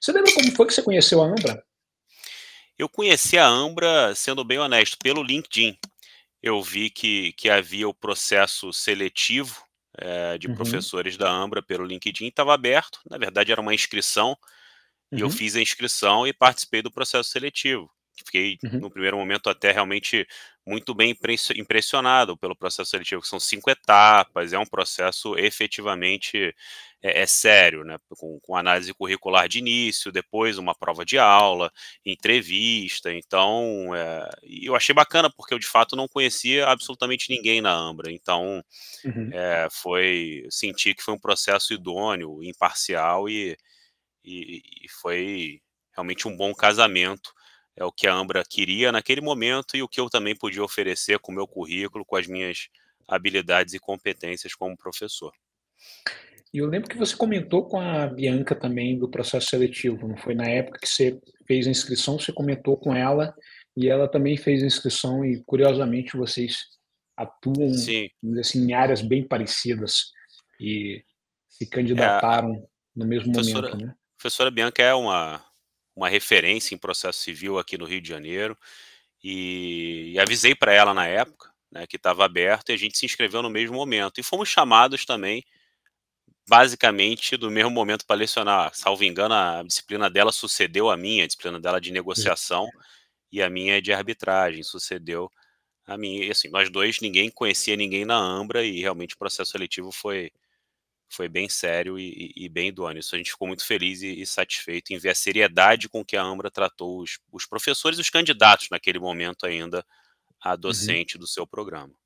Você lembra como foi que você conheceu a Ambra? Eu conheci a Ambra, sendo bem honesto, pelo LinkedIn. Eu vi que, que havia o processo seletivo é, de uhum. professores da Ambra pelo LinkedIn, estava aberto. Na verdade, era uma inscrição. Uhum. E eu uhum. fiz a inscrição e participei do processo seletivo. Fiquei, uhum. no primeiro momento, até realmente muito bem impressionado pelo processo seletivo, que são cinco etapas, é um processo efetivamente é, é sério, né? Com, com, análise curricular de início, depois uma prova de aula, entrevista. Então, é, eu achei bacana, porque eu de fato não conhecia absolutamente ninguém na Ambra. Então, uhum. é, foi senti que foi um processo idôneo, imparcial e, e, e foi realmente um bom casamento é o que a Ambra queria naquele momento e o que eu também podia oferecer com o meu currículo, com as minhas habilidades e competências como professor. E eu lembro que você comentou com a Bianca também do processo seletivo, não foi? Na época que você fez a inscrição, você comentou com ela e ela também fez a inscrição e, curiosamente, vocês atuam assim, em áreas bem parecidas e se é. candidataram é, no mesmo momento, né? A professora Bianca é uma uma referência em processo civil aqui no Rio de Janeiro, e, e avisei para ela na época né, que estava aberto, e a gente se inscreveu no mesmo momento. E fomos chamados também, basicamente, do mesmo momento para lecionar. Salvo engano, a disciplina dela sucedeu a minha, a disciplina dela de negociação, e a minha é de arbitragem, sucedeu a minha. E, assim, nós dois, ninguém conhecia ninguém na Ambra, e realmente o processo seletivo foi foi bem sério e, e, e, bem idôneo. Isso a gente ficou muito feliz e, e, satisfeito em ver a seriedade com que a Ambra tratou os, os professores e os candidatos naquele momento ainda a uhum. docente uhum. do seu programa.